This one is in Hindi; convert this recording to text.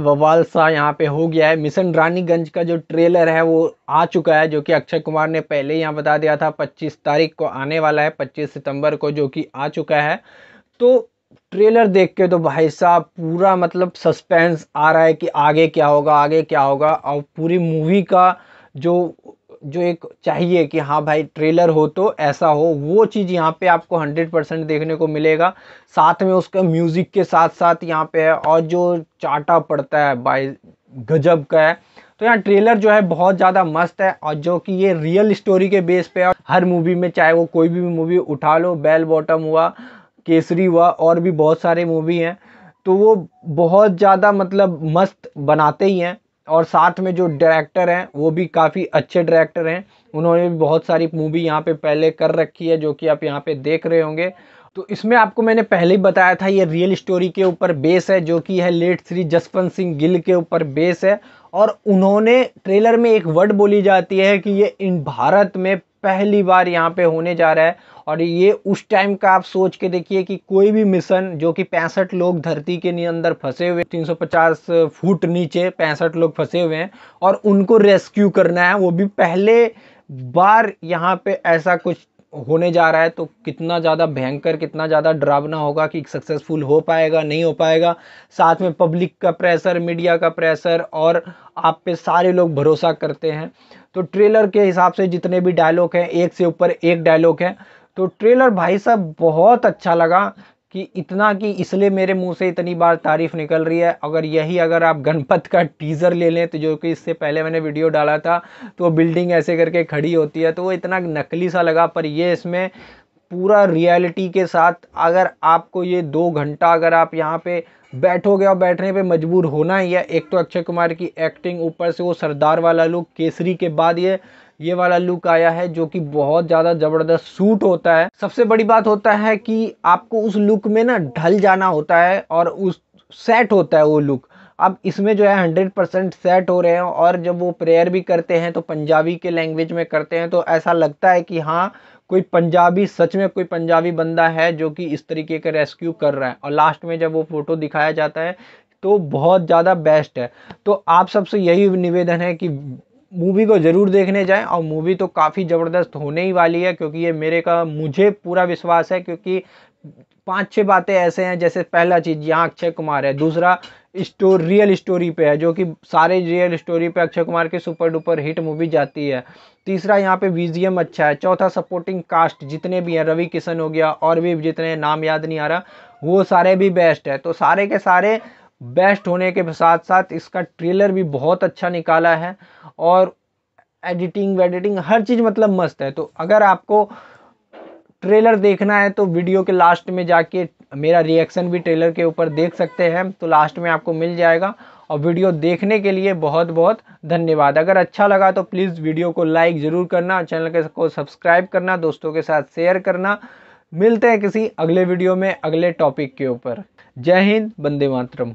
बवाल सा यहाँ पे हो गया है मिशन रानीगंज का जो ट्रेलर है वो आ चुका है जो कि अक्षय कुमार ने पहले यहाँ बता दिया था 25 तारीख को आने वाला है 25 सितंबर को जो कि आ चुका है तो ट्रेलर देख के तो भाई साहब पूरा मतलब सस्पेंस आ रहा है कि आगे क्या होगा आगे क्या होगा और पूरी मूवी का जो जो एक चाहिए कि हाँ भाई ट्रेलर हो तो ऐसा हो वो चीज़ यहाँ पे आपको 100 परसेंट देखने को मिलेगा साथ में उसके म्यूज़िक के साथ साथ यहाँ पे है और जो चाटा पड़ता है बाई गजब का है तो यहाँ ट्रेलर जो है बहुत ज़्यादा मस्त है और जो कि ये रियल स्टोरी के बेस पे है हर मूवी में चाहे वो कोई भी मूवी उठा लो बेल बॉटम हुआ केसरी हुआ और भी बहुत सारे मूवी हैं तो वो बहुत ज़्यादा मतलब मस्त बनाते ही हैं और साथ में जो डायरेक्टर हैं वो भी काफ़ी अच्छे डायरेक्टर हैं उन्होंने भी बहुत सारी मूवी यहाँ पे पहले कर रखी है जो कि आप यहाँ पे देख रहे होंगे तो इसमें आपको मैंने पहले ही बताया था ये रियल स्टोरी के ऊपर बेस है जो कि है लेट श्री जसवंत सिंह गिल के ऊपर बेस है और उन्होंने ट्रेलर में एक वर्ड बोली जाती है कि ये इन भारत में पहली बार यहाँ पे होने जा रहा है और ये उस टाइम का आप सोच के देखिए कि कोई भी मिशन जो कि पैंसठ लोग धरती के अंदर फंसे हुए 350 फुट नीचे पैंसठ लोग फंसे हुए हैं और उनको रेस्क्यू करना है वो भी पहले बार यहाँ पे ऐसा कुछ होने जा रहा है तो कितना ज़्यादा भयंकर कितना ज़्यादा डरावना होगा कि सक्सेसफुल हो पाएगा नहीं हो पाएगा साथ में पब्लिक का प्रेशर मीडिया का प्रेशर और आप पे सारे लोग भरोसा करते हैं तो ट्रेलर के हिसाब से जितने भी डायलॉग हैं एक से ऊपर एक डायलॉग है तो ट्रेलर भाई साहब बहुत अच्छा लगा कि इतना कि इसलिए मेरे मुंह से इतनी बार तारीफ़ निकल रही है अगर यही अगर आप गणपत का टीज़र ले लें तो जो कि इससे पहले मैंने वीडियो डाला था तो बिल्डिंग ऐसे करके खड़ी होती है तो वो इतना नकली सा लगा पर ये इसमें पूरा रियलिटी के साथ अगर आपको ये दो घंटा अगर आप यहाँ पे बैठोगे और बैठने पे मजबूर होना ही है एक तो अक्षय कुमार की एक्टिंग ऊपर से वो सरदार वाला लुक केसरी के बाद ये ये वाला लुक आया है जो कि बहुत ज़्यादा ज़बरदस्त सूट होता है सबसे बड़ी बात होता है कि आपको उस लुक में ना ढल जाना होता है और उस सेट होता है वो लुक अब इसमें जो है हंड्रेड परसेंट सेट हो रहे हैं और जब वो प्रेयर भी करते हैं तो पंजाबी के लैंग्वेज में करते हैं तो ऐसा लगता है कि हाँ कोई पंजाबी सच में कोई पंजाबी बंदा है जो कि इस तरीके का रेस्क्यू कर रहा है और लास्ट में जब वो फ़ोटो दिखाया जाता है तो बहुत ज़्यादा बेस्ट है तो आप सबसे यही निवेदन है कि मूवी को ज़रूर देखने जाएं और मूवी तो काफ़ी ज़बरदस्त होने ही वाली है क्योंकि ये मेरे का मुझे पूरा विश्वास है क्योंकि पांच छह बातें ऐसे हैं जैसे पहला चीज़ यहाँ अक्षय कुमार है दूसरा स्टोर रियल स्टोरी पे है जो कि सारे रियल स्टोरी पे अक्षय कुमार की सुपर डुपर हिट मूवी जाती है तीसरा यहाँ पे वीजीएम अच्छा है चौथा सपोर्टिंग कास्ट जितने भी हैं रवि किशन हो गया और भी जितने नाम याद नहीं आ रहा वो सारे भी बेस्ट है तो सारे के सारे बेस्ट होने के साथ साथ इसका ट्रेलर भी बहुत अच्छा निकाला है और एडिटिंग वेडिटिंग हर चीज़ मतलब मस्त है तो अगर आपको ट्रेलर देखना है तो वीडियो के लास्ट में जाके मेरा रिएक्शन भी ट्रेलर के ऊपर देख सकते हैं तो लास्ट में आपको मिल जाएगा और वीडियो देखने के लिए बहुत बहुत धन्यवाद अगर अच्छा लगा तो प्लीज़ वीडियो को लाइक ज़रूर करना चैनल के को सब्सक्राइब करना दोस्तों के साथ शेयर करना मिलते हैं किसी अगले वीडियो में अगले टॉपिक के ऊपर जय हिंद बंदे मातरम